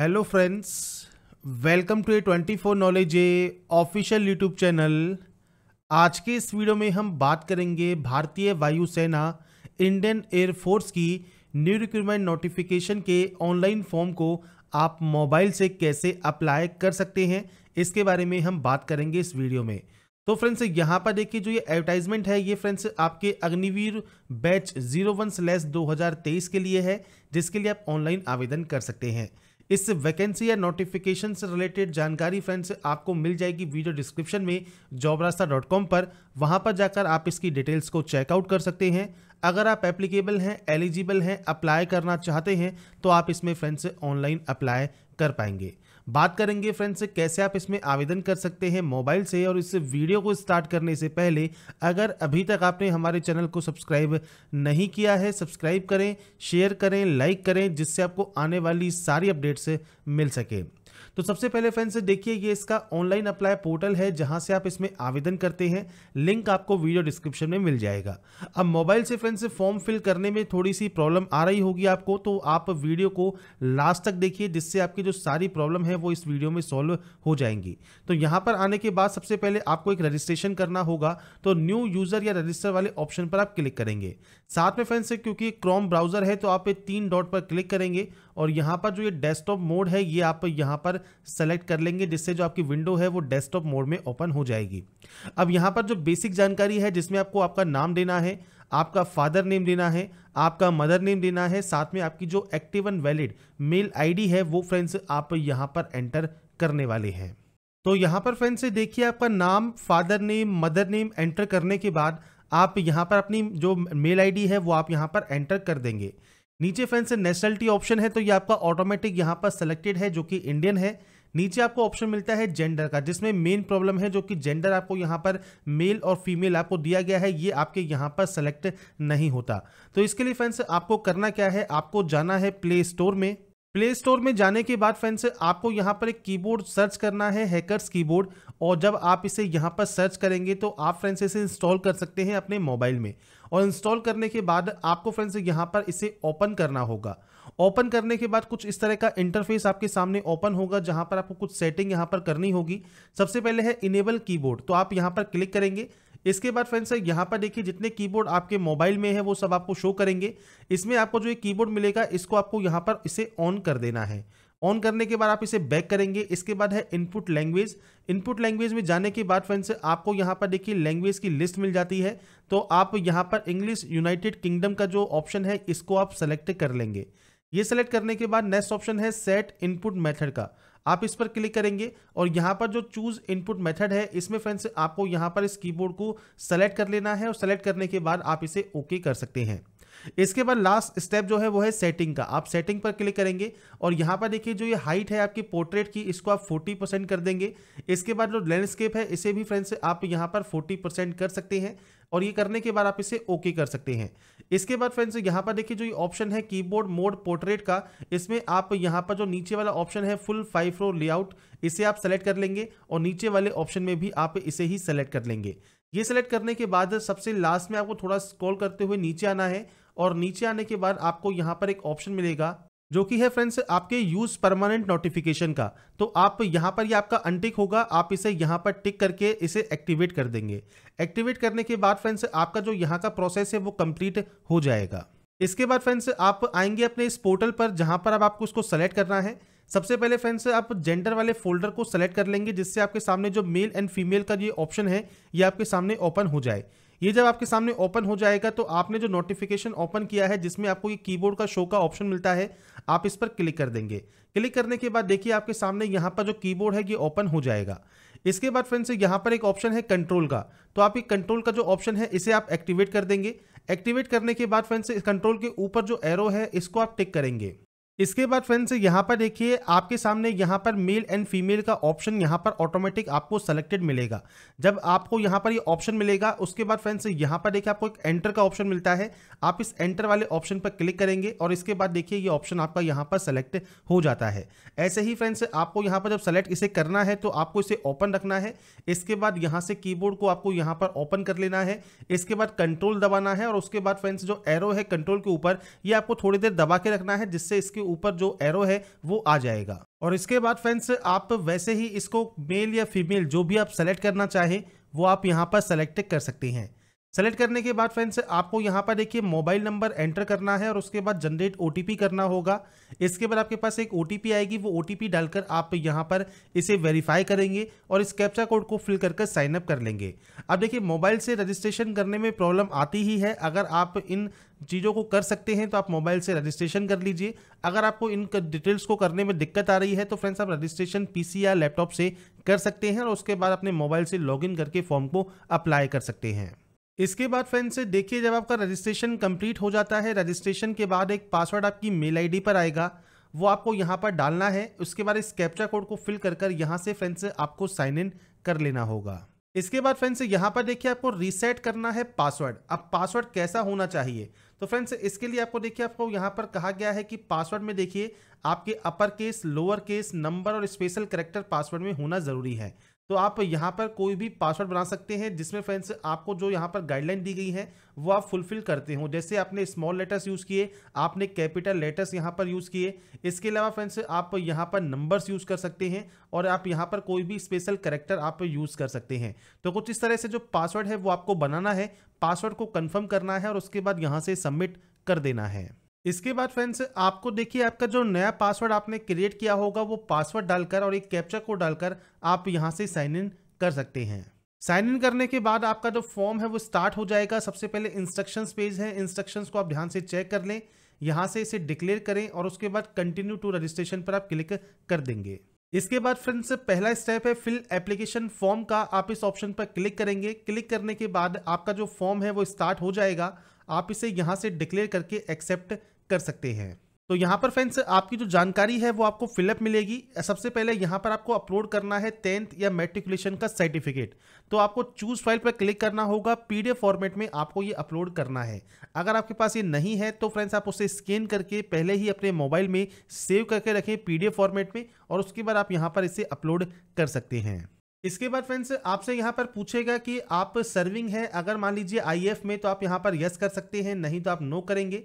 hello friends welcome to A twenty four knowledge A official YouTube channel आज के इस video में हम बात करेंगे भारतीय वायुसेना इंडियन एयरफोर्स की न्यू रिक्रूटमेंट नोटिफिकेशन के ऑनलाइन फॉर्म को आप मोबाइल से कैसे अप्लाई कर सकते हैं इसके बारे में हम बात करेंगे इस वीडियो में तो फ्रेंड्स यहाँ पर देखिए जो ये एडवर्टाइजमेंट है ये फ्रेंड्स आपके Agniveer batch zero one slash दो के लिए है जिसके लिए आप ऑनलाइन आवेदन कर सकते हैं इस वैकेंसी या नोटिफिकेशन से रिलेटेड जानकारी फ्रेंड्स आपको मिल जाएगी वीडियो डिस्क्रिप्शन में जॉब रास्ता डॉट कॉम पर वहाँ पर जाकर आप इसकी डिटेल्स को चेकआउट कर सकते हैं अगर आप एप्लीकेबल हैं एलिजिबल हैं अप्लाई करना चाहते हैं तो आप इसमें फ्रेंड्स ऑनलाइन अप्लाई कर पाएंगे बात करेंगे फ्रेंड्स कैसे आप इसमें आवेदन कर सकते हैं मोबाइल से और इस वीडियो को स्टार्ट करने से पहले अगर अभी तक आपने हमारे चैनल को सब्सक्राइब नहीं किया है सब्सक्राइब करें शेयर करें लाइक करें जिससे आपको आने वाली सारी अपडेट्स मिल सके तो सबसे पहले फ्रेंड्स देखिए ये इसका ऑनलाइन अप्लाई पोर्टल है जहां से आप इसमें आवेदन करते हैं लिंक आपको वीडियो डिस्क्रिप्शन में मिल जाएगा अब मोबाइल से फ्रेंड्स फॉर्म फिल करने में थोड़ी सी प्रॉब्लम आ रही होगी आपको तो आप वीडियो को लास्ट तक देखिए जिससे आपकी जो सारी प्रॉब्लम है वो इस वीडियो में सॉल्व हो जाएंगी तो यहां पर आने के बाद सबसे पहले आपको एक रजिस्ट्रेशन करना होगा तो न्यू यूजर या रजिस्टर वाले ऑप्शन पर आप क्लिक करेंगे साथ में फ्रेंड्स क्योंकि क्रोम ब्राउज़र है तो आप तीन डॉट पर क्लिक करेंगे और यहाँ पर जो ये डेस्कटॉप मोड है ये आप यहाँ पर सेलेक्ट कर लेंगे जिससे जो आपकी विंडो है वो डेस्कटॉप मोड में ओपन हो जाएगी अब यहाँ पर जो बेसिक जानकारी है जिसमें आपको आपका नाम देना है आपका फादर नेम देना है आपका मदर नेम देना है साथ में आपकी जो active and valid mail ID है वो फ्रेंड्स आप यहाँ पर एंटर करने वाले हैं तो यहाँ पर फ्रेंड्स देखिए आपका नाम father name mother name enter करने के बाद आप यहाँ पर अपनी जो मेल आईडी है वो आप यहाँ पर एंटर कर देंगे नीचे फ्रेंड्स नेशनलिटी ऑप्शन है तो ये आपका ऑटोमेटिक यहाँ पर सेलेक्टेड है जो कि इंडियन है नीचे आपको ऑप्शन मिलता है जेंडर का जिसमें मेन प्रॉब्लम है जो कि जेंडर आपको यहाँ पर मेल और फीमेल आपको दिया गया है ये आपके यहाँ पर सेलेक्ट नहीं होता तो इसके लिए फ्रेंड्स आपको करना क्या है आपको जाना है प्ले स्टोर में प्ले स्टोर में जाने के बाद फ्रेंड्स आपको यहाँ पर एक कीबोर्ड सर्च करना है हैकर्स कीबोर्ड और जब आप इसे यहाँ पर सर्च करेंगे तो आप फ्रेंड्स इसे इंस्टॉल कर सकते हैं अपने मोबाइल में और इंस्टॉल करने के बाद आपको फ्रेंड्स यहाँ पर इसे ओपन करना होगा ओपन करने के बाद कुछ इस तरह का इंटरफेस आपके सामने ओपन होगा जहाँ पर आपको कुछ सेटिंग यहाँ पर करनी होगी सबसे पहले है इनेबल कीबोर्ड तो आप यहाँ पर क्लिक करेंगे इसके बाद फ्रेंड्स यहाँ पर देखिए जितने कीबोर्ड आपके मोबाइल में है वो सब आपको शो करेंगे इसमें आपको जो एक कीबोर्ड मिलेगा इसको आपको यहाँ पर इसे ऑन कर देना है ऑन करने के बाद आप इसे बैक करेंगे इसके बाद है इनपुट लैंग्वेज इनपुट लैंग्वेज में जाने के बाद फ्रेंड्स आपको यहाँ पर देखिए लैंग्वेज की लिस्ट मिल जाती है तो आप यहाँ पर इंग्लिश यूनाइटेड किंगडम का जो ऑप्शन है इसको आप सेलेक्ट कर लेंगे ये सेलेक्ट करने के बाद नेक्स्ट ऑप्शन है सेट इनपुट मेथड का आप इस पर क्लिक करेंगे और यहाँ पर जो चूज इनपुट मेथड है इसमें फ्रेंड्स आपको यहाँ पर इस कीबोर्ड को सेलेक्ट कर लेना है और सेलेक्ट करने के बाद आप इसे ओके कर सकते हैं इसके बाद लास्ट स्टेप जो है वो है सेटिंग का आप सेटिंग पर क्लिक करेंगे और यहाँ पर देखिए जो ये हाइट है आपकी पोर्ट्रेट की इसको आप 40 परसेंट कर देंगे इसके बाद जो लैंडस्केप है इसे भी फ्रेंड्स आप यहाँ पर 40 परसेंट कर सकते हैं और ये करने के बाद आप इसे ओके कर सकते हैं इसके बाद फ्रेंड्स यहाँ पर देखिए जो ये ऑप्शन है कीबोर्ड मोड पोर्ट्रेट का इसमें आप यहाँ पर जो नीचे वाला ऑप्शन है फुल फाइव रो लेआउट इसे आप सेलेक्ट कर लेंगे और नीचे वाले ऑप्शन में भी आप इसे ही सेलेक्ट कर लेंगे ये सेलेक्ट करने के बाद सबसे लास्ट में आपको थोड़ा स्क्रॉल करते हुए नीचे आना है और नीचे आने के बाद आपको यहाँ पर एक ऑप्शन मिलेगा जो कि है फ्रेंड्स आपके यूज परमानेंट नोटिफिकेशन का तो आप यहाँ पर ये आपका अनटिक होगा आप इसे यहां पर टिक करके इसे एक्टिवेट कर देंगे एक्टिवेट करने के बाद फ्रेंड्स आपका जो यहाँ का प्रोसेस है वो कंप्लीट हो जाएगा इसके बाद फ्रेंड्स आप आएंगे अपने इस पोर्टल पर जहां पर अब आपको उसको सेलेक्ट करना है सबसे पहले फ्रेंड्स आप जेंडर वाले फोल्डर को सेलेक्ट कर लेंगे जिससे आपके सामने जो मेल एंड फीमेल का ये ऑप्शन है ये आपके सामने ओपन हो जाए ये जब आपके सामने ओपन हो जाएगा तो आपने जो नोटिफिकेशन ओपन किया है जिसमें आपको ये कीबोर्ड का शो का ऑप्शन मिलता है आप इस पर क्लिक कर देंगे क्लिक करने के बाद देखिए आपके सामने यहाँ पर जो कीबोर्ड है ये ओपन हो जाएगा इसके बाद फ्रेंड्स यहाँ पर एक ऑप्शन है कंट्रोल का तो आप ये कंट्रोल का जो ऑप्शन है इसे आप एक्टिवेट कर देंगे एक्टिवेट करने के बाद फ्रेंड्स कंट्रोल के ऊपर जो एरो है इसको आप टिक करेंगे इसके बाद फ्रेंड्स यहाँ पर देखिए आपके सामने यहाँ पर मेल एंड फीमेल का ऑप्शन यहाँ पर ऑटोमेटिक आपको सेलेक्टेड मिलेगा जब आपको यहाँ पर ये यह ऑप्शन मिलेगा उसके बाद फ्रेंड्स यहाँ पर देखिए आपको एक एंटर का ऑप्शन मिलता है आप इस एंटर वाले ऑप्शन पर क्लिक करेंगे और इसके बाद देखिए ये ऑप्शन आपका यहाँ पर सेलेक्ट हो जाता है ऐसे ही फ्रेंड्स आपको यहाँ पर जब सेलेक्ट इसे करना है तो आपको इसे ओपन रखना है इसके बाद यहाँ से कीबोर्ड को आपको यहाँ पर ओपन कर लेना है इसके बाद कंट्रोल दबाना है और उसके बाद फ्रेंड्स जो एरो है कंट्रोल के ऊपर ये आपको थोड़ी देर दबा के रखना है जिससे इसके ऊपर जो एरो है वो आ जाएगा और इसके बाद फ्रेंड्स आप वैसे ही इसको मेल या फीमेल जो भी आप सेलेक्ट करना चाहें वो आप यहाँ पर सेलेक्ट कर सकते हैं सेलेक्ट करने के बाद फ्रेंड्स आपको यहाँ पर देखिए मोबाइल नंबर एंटर करना है और उसके बाद जनरेट ओ करना होगा इसके बाद आपके पास एक ओ आएगी वो ओ डालकर आप यहाँ पर इसे वेरीफाई करेंगे और इस कैप्चा कोड को फिल करके साइन अप कर लेंगे अब देखिए मोबाइल से रजिस्ट्रेशन करने में प्रॉब्लम आती ही है अगर आप इन चीज़ों को कर सकते हैं तो आप मोबाइल से रजिस्ट्रेशन कर लीजिए अगर आपको इन डिटेल्स को करने में दिक्कत आ रही है तो फ्रेंड्स आप रजिस्ट्रेशन पी या लैपटॉप से कर सकते हैं और उसके बाद अपने मोबाइल से लॉग करके फॉर्म को अप्लाई कर सकते हैं इसके बाद फ्रेंड्स देखिए जब आपका रजिस्ट्रेशन कंप्लीट हो जाता है रजिस्ट्रेशन के बाद एक पासवर्ड आपकी मेल आईडी पर आएगा वो आपको यहाँ पर डालना है उसके बाद इस कैप्चा कोड को फिल कर कर यहाँ से फ्रेंड्स आपको साइन इन कर लेना होगा इसके बाद फ्रेंड्स यहाँ पर देखिए आपको रीसेट करना है पासवर्ड अब पासवर्ड कैसा होना चाहिए तो फ्रेंड्स इसके लिए आपको देखिए आपको यहाँ पर कहा गया है कि पासवर्ड में देखिए आपके upper case lower case number और स्पेशल करेक्टर पासवर्ड में होना ज़रूरी है तो आप यहाँ पर कोई भी पासवर्ड बना सकते हैं जिसमें फ्रेंड्स आपको जो यहाँ पर गाइडलाइन दी गई है वो आप फुलफिल करते हो जैसे आपने स्मॉल लेटर्स यूज़ किए आपने कैपिटल लेटर्स यहाँ पर यूज़ किए इसके अलावा फ्रेंड्स आप यहाँ पर नंबर्स यूज़ कर सकते हैं और आप यहाँ पर कोई भी स्पेशल करेक्टर आप यूज़ कर सकते हैं तो कुछ इस तरह से जो पासवर्ड है वो आपको बनाना है पासवर्ड को कन्फर्म करना है और उसके बाद यहाँ से सबमिट कर देना है इसके बाद फ्रेंड्स आपको देखिए आपका जो नया पासवर्ड आपने क्रिएट किया होगा वो पासवर्ड डालकर और एक कैप्चर को डालकर आप यहाँ से साइन इन कर सकते हैं साइन इन करने के बाद आपका जो फॉर्म है वो स्टार्ट हो जाएगा सबसे पहले इंस्ट्रक्शंस पेज है इंस्ट्रक्शंस को आप ध्यान से चेक कर लें यहाँ से इसे डिक्लेयर करें और उसके बाद कंटिन्यू टू रजिस्ट्रेशन पर आप क्लिक कर देंगे इसके बाद फ्रेंड्स पहला स्टेप है फिल एप्लीकेशन फॉर्म का आप इस ऑप्शन पर क्लिक करेंगे क्लिक करने के बाद आपका जो फॉर्म है वो स्टार्ट हो जाएगा आप इसे यहाँ से डिक्लेयर करके एक्सेप्ट कर सकते हैं तो यहाँ पर फ्रेंड्स आपकी जो जानकारी है वो आपको फिलअप मिलेगी सबसे पहले यहाँ पर आपको अपलोड करना है टेंथ या मेट्रिकुलेशन का सर्टिफिकेट तो आपको चूज फाइल पर क्लिक करना होगा पीडीएफ फॉर्मेट में आपको ये अपलोड करना है अगर आपके पास ये नहीं है तो फ्रेंड्स आप उसे स्कैन करके पहले ही अपने मोबाइल में सेव करके रखें पी फॉर्मेट में और उसके बाद आप यहाँ पर इसे अपलोड कर सकते हैं इसके बाद फ्रेंड्स आपसे यहाँ पर पूछेगा कि आप सर्विंग है अगर मान लीजिए आईएफ में तो आप यहाँ पर यस कर सकते हैं नहीं तो आप नो करेंगे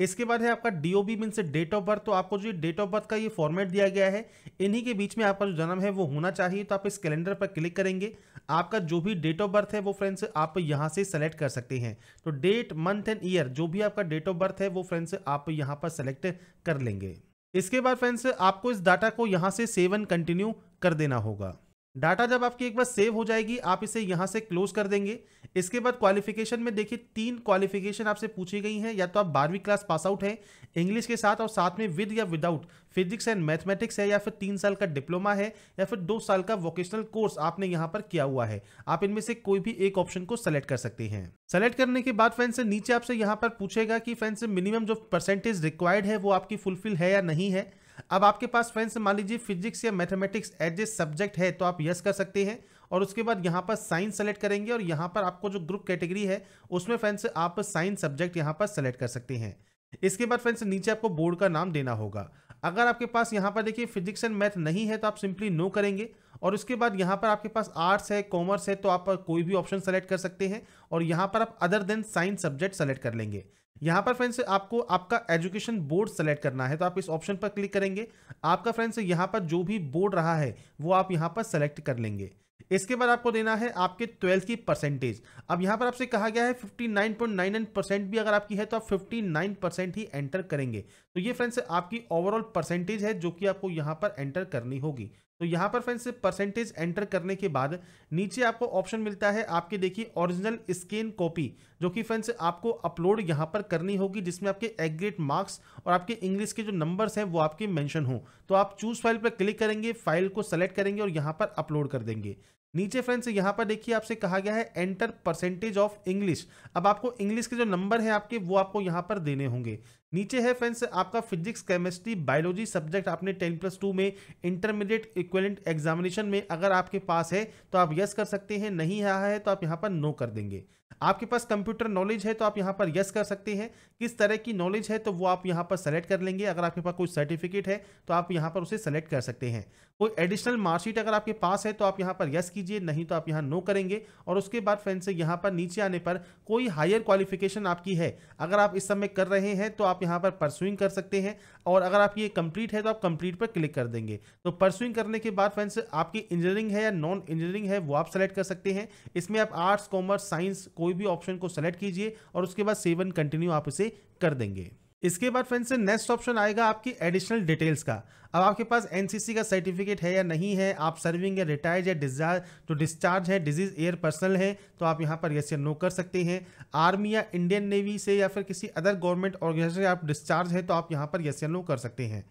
इसके बाद है आपका डी ओ बी मीन से डेट ऑफ बर्थ तो आपको जो डेट ऑफ बर्थ का ये फॉर्मेट दिया गया है इन्हीं के बीच में आपका जो जन्म है वो होना चाहिए तो आप इस कैलेंडर पर क्लिक करेंगे आपका जो भी डेट ऑफ बर्थ है वो फ्रेंड्स आप यहाँ से सेलेक्ट कर सकते हैं तो डेट मंथ एंड ईयर जो भी आपका डेट ऑफ बर्थ है वो फ्रेंड्स आप यहाँ पर सेलेक्ट कर लेंगे इसके बाद फ्रेंड्स आपको इस डाटा को यहाँ से सेवन कंटिन्यू कर देना होगा डाटा जब आपकी एक बार सेव हो जाएगी आप इसे यहाँ से क्लोज कर देंगे इसके बाद क्वालिफिकेशन में देखिए तीन क्वालिफिकेशन आपसे पूछी गई हैं या तो आप बारहवीं क्लास पास आउट है इंग्लिश के साथ और साथ में विद या विदाउट फिजिक्स एंड मैथमेटिक्स है या फिर तीन साल का डिप्लोमा है या फिर दो साल का वोकेशनल कोर्स आपने यहाँ पर किया हुआ है आप इनमें से कोई भी एक ऑप्शन को सेलेक्ट कर सकते हैं सेलेक्ट करने के बाद से नीचे आपसे यहाँ पर पूछेगा कि से मिनिमम जो परसेंटेज रिक्वायर्ड है वो आपकी फुलफिल है या नहीं है अब आपके पास फ्रेंड्स मान लीजिए फिजिक्स या मैथमेटिक्स एज ए सब्जेक्ट है तो आप यस कर सकते हैं और उसके बाद यहाँ पर साइंस सेलेक्ट करेंगे और यहाँ पर आपको जो ग्रुप कैटेगरी है उसमें फ्रेंड्स आप साइंस सब्जेक्ट यहाँ पर सेलेक्ट कर सकते हैं इसके बाद फ्रेंड्स नीचे आपको बोर्ड का नाम देना होगा अगर आपके पास यहाँ पर देखिए फिजिक्स एंड मैथ नहीं है तो आप सिंपली नो करेंगे और उसके बाद यहाँ पर आपके पास आर्ट्स है कॉमर्स है तो आप कोई भी ऑप्शन सेलेक्ट कर सकते हैं और यहाँ पर आप other than science subject select कर लेंगे यहां पर फ्रेंड्स आपको आपका एजुकेशन बोर्ड सेलेक्ट करना है तो आप इस ऑप्शन पर क्लिक करेंगे आपका फ्रेंड्स यहाँ पर जो भी बोर्ड रहा है वो आप यहाँ पर सेलेक्ट कर लेंगे इसके बाद आपको देना है आपके ट्वेल्थ की परसेंटेज अब यहां पर आपसे कहा गया है 59.99 परसेंट भी अगर आपकी है तो आप 59 परसेंट ही एंटर करेंगे तो ये फ्रेंड्स आपकी ओवरऑल परसेंटेज है जो कि आपको यहाँ पर एंटर करनी होगी तो यहां पर फ्रेंड्स परसेंटेज एंटर करने के बाद नीचे आपको ऑप्शन मिलता है आपके देखिए ओरिजिनल स्कैन कॉपी जो कि फ्रेंड्स आपको अपलोड यहां पर करनी होगी जिसमें आपके एग्रेट मार्क्स और आपके इंग्लिश के जो नंबर्स हैं वो आपके मेंशन हो तो आप चूज फाइल पर क्लिक करेंगे फाइल को सेलेक्ट करेंगे और यहां पर अपलोड कर देंगे नीचे फ्रेंड्स यहाँ पर देखिए आपसे कहा गया है एंटर परसेंटेज ऑफ इंग्लिश अब आपको इंग्लिश के जो नंबर हैं आपके वो आपको यहाँ पर देने होंगे नीचे है फ्रेंड्स आपका फिजिक्स केमिस्ट्री बायोलॉजी सब्जेक्ट आपने टेन प्लस टू में इंटरमीडिएट इक्वलेंट एग्जामिनेशन में अगर आपके पास है तो आप यस कर सकते हैं नहीं आया है तो आप यहाँ पर नो कर देंगे आपके पास कंप्यूटर नॉलेज है तो आप यहाँ पर यस कर सकते हैं किस तरह की नॉलेज है तो वो आप यहाँ पर सेलेक्ट कर लेंगे अगर आपके पास कोई सर्टिफिकेट है तो आप यहाँ पर उसे सेलेक्ट कर सकते हैं कोई एडिशनल मार्कशीट अगर आपके पास है तो आप यहाँ पर यस कीजिए नहीं तो आप यहाँ नो करेंगे और उसके बाद फ्रेंड से यहाँ पर नीचे आने पर कोई हायर क्वालिफिकेशन आपकी है अगर आप इस समय कर रहे हैं तो आप यहाँ पर परसुइंग कर सकते हैं और अगर आपकी ये कंप्लीट है तो आप कंप्लीट पर क्लिक कर देंगे तो परसुइंग करने के बाद फ्रेंड्स आपकी इंजीनियरिंग है या नॉन इंजीनियरिंग है वो आप सेलेक्ट कर सकते हैं इसमें आप आर्ट्स कॉमर्स साइंस कोई भी ऑप्शन को सेलेक्ट कीजिए और उसके बाद सेवन कंटिन्यू आप इसे कर देंगे इसके बाद फ्रेंड्स नेक्स्ट ऑप्शन आएगा आपकी एडिशनल डिटेल्स का अब आपके पास एनसीसी का सर्टिफिकेट है या नहीं है आप सर्विंग या रिटायर्ड या डिस्चार्ज जो डिस्चार्ज है डिजीज एयर पर्सनल है तो आप यहां पर यस या नो कर सकते हैं आर्मी या इंडियन नेवी से या फिर किसी अदर गवर्नमेंट ऑर्गेनाइजेशन से आप डिस्चार्ज है तो आप यहाँ पर यस या नो कर सकते हैं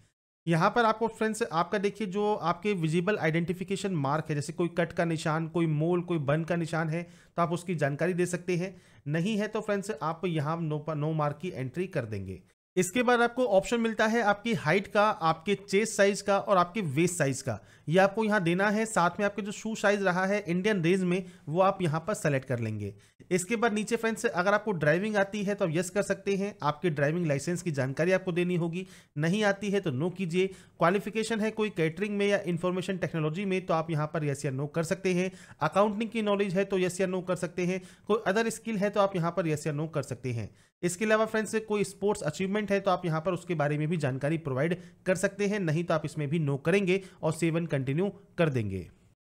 यहाँ पर आपको फ्रेंड्स आपका देखिए जो आपके विजिबल आइडेंटिफिकेशन मार्क है जैसे कोई कट का निशान कोई मोल कोई बन का निशान है तो आप उसकी जानकारी दे सकते हैं नहीं है तो फ्रेंड्स आप यहाँ नो नो मार्क की एंट्री कर देंगे इसके बाद आपको ऑप्शन मिलता है आपकी हाइट का आपके चेस्ट साइज का और आपके वेस्ट साइज का ये आपको यहाँ देना है साथ में आपके जो शू साइज रहा है इंडियन रेंज में वो आप यहाँ पर सेलेक्ट कर लेंगे इसके बाद नीचे फ्रेंड्स अगर आपको ड्राइविंग आती है तो आप यस कर सकते हैं आपके ड्राइविंग लाइसेंस की जानकारी आपको देनी होगी नहीं आती है तो नो कीजिए क्वालिफिकेशन है कोई कैटरिंग में या इन्फॉर्मेशन टेक्नोलॉजी में तो आप यहाँ पर यस या नो कर सकते हैं अकाउंटिंग की नॉलेज है तो यस या नो कर सकते हैं कोई अदर स्किल है तो आप यहाँ पर यस या नो कर सकते हैं इसके अलावा फ्रेंड्स कोई स्पोर्ट्स अचीवमेंट है तो आप यहाँ पर उसके बारे में भी जानकारी प्रोवाइड कर सकते हैं नहीं तो आप इसमें भी नो करेंगे और सेवन कंटिन्यू कर देंगे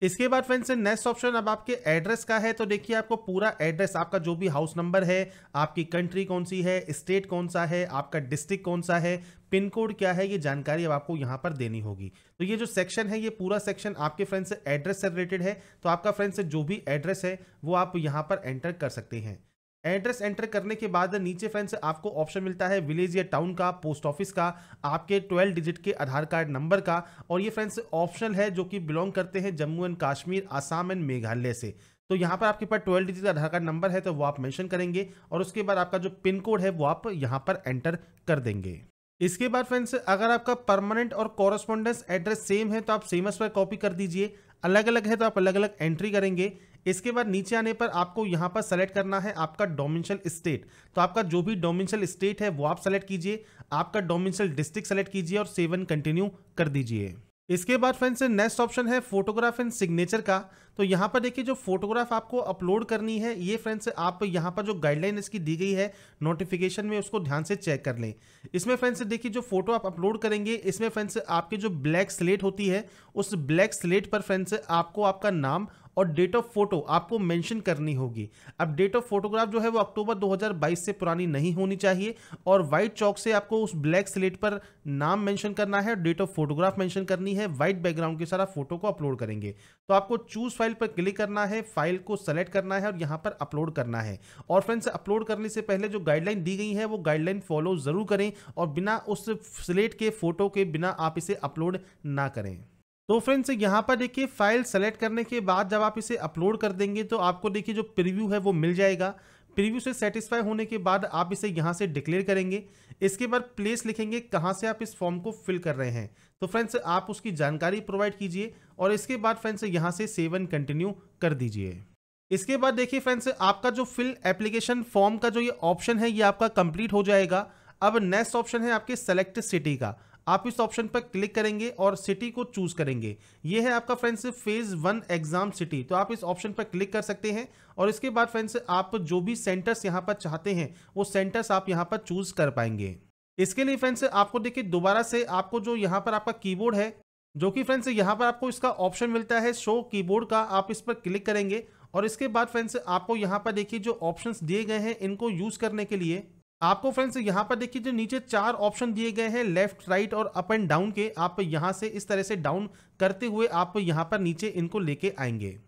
इसके बाद फ्रेंड्स नेक्स्ट ऑप्शन अब आपके एड्रेस का है तो देखिए आपको पूरा एड्रेस आपका जो भी हाउस नंबर है आपकी कंट्री कौन सी है स्टेट कौन सा है आपका डिस्ट्रिक्ट कौन सा है पिन कोड क्या है ये जानकारी अब आपको यहाँ पर देनी होगी तो ये जो सेक्शन है ये पूरा सेक्शन आपके फ्रेंड्स एड्रेस से रिलेटेड है तो आपका फ्रेंड्स जो भी एड्रेस है वो आप यहाँ पर एंटर कर सकते हैं एड्रेस एंटर करने के बाद नीचे फ्रेंड्स आपको ऑप्शन मिलता है विलेज या टाउन का पोस्ट ऑफिस का आपके 12 डिजिट के आधार कार्ड नंबर का और ये फ्रेंड्स ऑप्शनल है जो कि बिलोंग करते हैं जम्मू एंड कश्मीर आसाम एंड मेघालय से तो यहाँ पर आपके पास twelve digit Aadhaar card number है तो वो आप मैंशन करेंगे और उसके बाद आपका जो पिन कोड है वो आप यहाँ पर एंटर कर देंगे इसके बाद फ्रेंड्स अगर आपका परमानेंट और कॉरस्पॉन्डेंस एड्रेस सेम है तो आप सेम एस पर कॉपी कर दीजिए अलग अलग है तो आप अलग अलग एंट्री करेंगे इसके बाद नीचे आने पर आपको यहाँ पर सेलेक्ट करना है आपका डोमिनशियल स्टेट तो आपका जो भी डोमिनशियल स्टेट है वो आप सेलेक्ट कीजिए आपका डोमिनशियल डिस्ट्रिक्ट सेलेक्ट कीजिए और सेवन कंटिन्यू कर दीजिए इसके बाद फ्रेंड्स नेक्स्ट ऑप्शन है फोटोग्राफ एंड सिग्नेचर का तो यहाँ पर देखिए जो फोटोग्राफ आपको अपलोड करनी है ये फ्रेंड्स आप यहाँ पर जो गाइडलाइन इसकी दी गई है नोटिफिकेशन में उसको ध्यान से चेक कर लें इसमें फ्रेंड्स देखिए जो फोटो आप अपलोड करेंगे इसमें फ्रेंड्स आपकी जो ब्लैक स्लेट होती है उस ब्लैक स्लेट पर फ्रेंड्स आपको आपका नाम और डेट ऑफ फोटो आपको मेंशन करनी होगी अब डेट ऑफ फोटोग्राफ जो है वो अक्टूबर 2022 से पुरानी नहीं होनी चाहिए और वाइट चौक से आपको उस ब्लैक स्लेट पर नाम मेंशन करना है डेट ऑफ फोटोग्राफ मेंशन करनी है वाइट बैकग्राउंड के सारा फोटो को अपलोड करेंगे तो आपको चूज फाइल पर क्लिक करना है फाइल को सेलेक्ट करना है और यहाँ पर अपलोड करना है और फ्रेंड्स अपलोड करने से पहले जो गाइडलाइन दी गई है वो गाइडलाइन फॉलो ज़रूर करें और बिना उस स्लेट के फोटो के बिना आप इसे अपलोड ना करें तो फ्रेंड्स यहाँ पर देखिए फाइल सेलेक्ट करने के बाद जब आप इसे अपलोड कर देंगे तो आपको देखिए जो प्रीव्यू है वो मिल जाएगा प्रीव्यू से सेटिस्फाई होने के बाद आप इसे यहाँ से डिक्लेयर करेंगे इसके बाद प्लेस लिखेंगे कहाँ से आप इस फॉर्म को फिल कर रहे हैं तो फ्रेंड्स आप उसकी जानकारी प्रोवाइड कीजिए और इसके बाद फ्रेंड्स यहाँ से सेव एंड कंटिन्यू कर दीजिए इसके बाद देखिए फ्रेंड्स आपका जो फिल एप्लीकेशन फॉर्म का जो ये ऑप्शन है ये आपका कंप्लीट हो जाएगा अब नेक्स्ट ऑप्शन है आपके सेलेक्ट सिटी का आप इस ऑप्शन पर क्लिक करेंगे और सिटी को चूज करेंगे ये है आपका friends phase one exam city तो आप इस ऑप्शन पर क्लिक कर सकते हैं और इसके बाद फ्रेंड्स आप जो भी सेंटर्स यहाँ पर चाहते हैं वो सेंटर्स आप यहाँ पर चूज कर पाएंगे इसके लिए फ्रेंड्स आपको देखिए दोबारा से आपको जो यहाँ पर आपका कीबोर्ड है जो कि फ्रेंड्स यहाँ पर आपको इसका ऑप्शन मिलता है शो कीबोर्ड का आप इस पर क्लिक करेंगे और इसके बाद फ्रेंड्स आपको यहाँ पर देखिए जो ऑप्शंस दिए गए हैं इनको यूज़ करने के लिए आपको फ्रेंड्स यहाँ पर देखिए जो नीचे चार ऑप्शन दिए गए हैं लेफ्ट राइट और अप एंड डाउन के आप यहाँ से इस तरह से डाउन करते हुए आप यहाँ पर नीचे इनको लेके आएंगे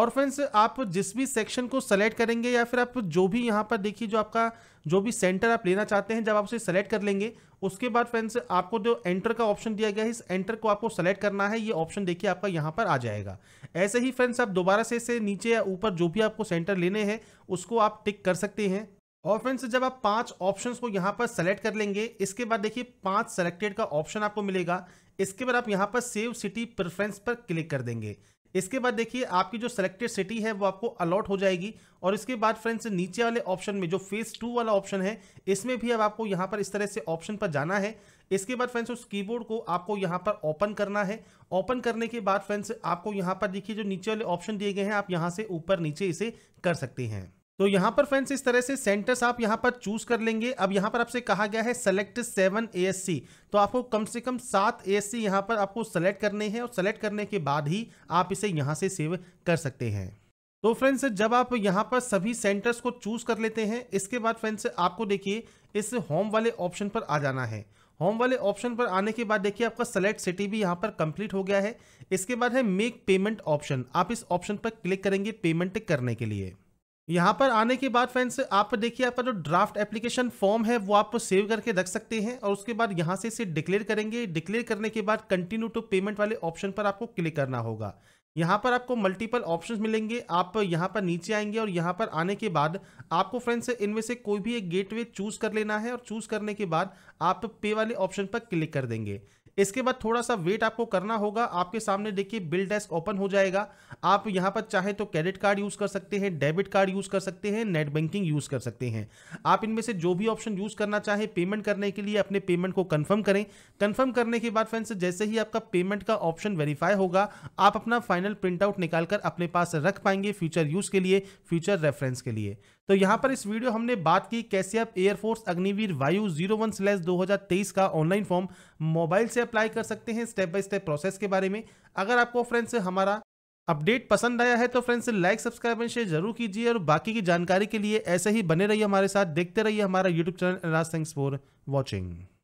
और फ्रेंड्स आप जिस भी सेक्शन को सेलेक्ट करेंगे या फिर आप जो भी यहाँ पर देखिए जो आपका जो भी सेंटर आप लेना चाहते हैं जब आप उसे सेलेक्ट कर लेंगे उसके बाद फ्रेंड्स आपको जो एंटर का ऑप्शन दिया गया है इस एंटर को आपको सेलेक्ट करना है ये ऑप्शन देखिए आपका यहाँ पर आ जाएगा ऐसे ही फ्रेंड्स आप दोबारा से इसे नीचे या ऊपर जो भी आपको सेंटर लेने हैं उसको आप टिक कर सकते हैं और फ्रेंड्स जब आप पांच ऑप्शंस को यहाँ पर सेलेक्ट कर लेंगे इसके बाद देखिए पांच सेलेक्टेड का ऑप्शन आपको मिलेगा इसके बाद आप यहाँ पर सेव सिटी प्रेफरेंस पर क्लिक कर देंगे इसके बाद देखिए आपकी जो सेलेक्टेड सिटी है वो आपको अलॉट हो जाएगी और इसके बाद फ्रेंड्स नीचे वाले ऑप्शन में जो फेज टू वाला ऑप्शन है इसमें भी अब आपको यहाँ पर इस तरह से ऑप्शन पर जाना है इसके बाद फ्रेंड्स उस कीबोर्ड को आपको यहाँ पर ओपन करना है ओपन करने के बाद फ्रेंड्स आपको यहाँ पर देखिए जो नीचे वाले ऑप्शन दिए गए हैं आप यहाँ से ऊपर नीचे इसे कर सकते हैं तो यहां पर फ्रेंड्स इस तरह से सेंटर्स आप यहां पर चूज कर लेंगे अब यहां पर आपसे कहा गया है सेलेक्ट सेवन एएससी तो आपको कम से कम सात एएससी यहां पर आपको सेलेक्ट करने हैं और सेलेक्ट करने के बाद ही आप इसे यहां से सेव कर सकते हैं तो फ्रेंड्स जब आप यहाँ पर सभी सेंटर्स को चूज कर लेते हैं इसके बाद फ्रेंड्स आपको देखिए इस होम वाले ऑप्शन पर आ जाना है होम वाले ऑप्शन पर आने के बाद देखिए आपका सेलेक्ट सिटी भी यहाँ पर कंप्लीट हो गया है इसके बाद है मेक पेमेंट ऑप्शन आप इस ऑप्शन पर क्लिक करेंगे पेमेंट करने के लिए यहाँ पर आने के बाद फ्रेंड्स आप देखिए आपका जो ड्राफ्ट एप्लीकेशन फॉर्म है वो आप सेव करके रख सकते हैं और उसके बाद यहाँ से इसे डिक्लेयर करेंगे डिक्लेयर करने के बाद कंटिन्यू टू पेमेंट वाले ऑप्शन पर आपको क्लिक करना होगा यहाँ पर आपको मल्टीपल ऑप्शंस मिलेंगे आप यहाँ पर नीचे आएंगे और यहाँ पर आने के बाद आपको फ्रेंड्स इनमें से कोई भी एक गेटवे चूज कर लेना है और चूज करने के बाद आप पे वाले ऑप्शन पर क्लिक कर देंगे इसके बाद थोड़ा सा वेट आपको करना होगा आपके सामने देखिए बिल डेस्क ओपन हो जाएगा आप यहां पर चाहे तो क्रेडिट कार्ड यूज़ कर सकते हैं डेबिट कार्ड यूज़ कर सकते हैं नेट बैंकिंग यूज़ कर सकते हैं आप इनमें से जो भी ऑप्शन यूज़ करना चाहे पेमेंट करने के लिए अपने पेमेंट को कन्फर्म करें कन्फर्म करने के बाद फ्रेंड्स जैसे ही आपका पेमेंट का ऑप्शन वेरीफाई होगा आप अपना फाइनल प्रिंटआउट निकालकर अपने पास रख पाएंगे फ्यूचर यूज़ के लिए फ्यूचर रेफरेंस के लिए तो यहाँ पर इस वीडियो हमने बात की कैसे आप एयरफोर्स अग्निवीर वायु जीरो वन स्लैश दो का ऑनलाइन फॉर्म मोबाइल से अप्लाई कर सकते हैं स्टेप बाय स्टेप प्रोसेस के बारे में अगर आपको फ्रेंड्स हमारा अपडेट पसंद आया है तो friends like subscribe and share जरूर कीजिए और बाकी की जानकारी के लिए ऐसे ही बने रहिए हमारे साथ देखते रहिए हमारा YouTube channel Raj thanks for watching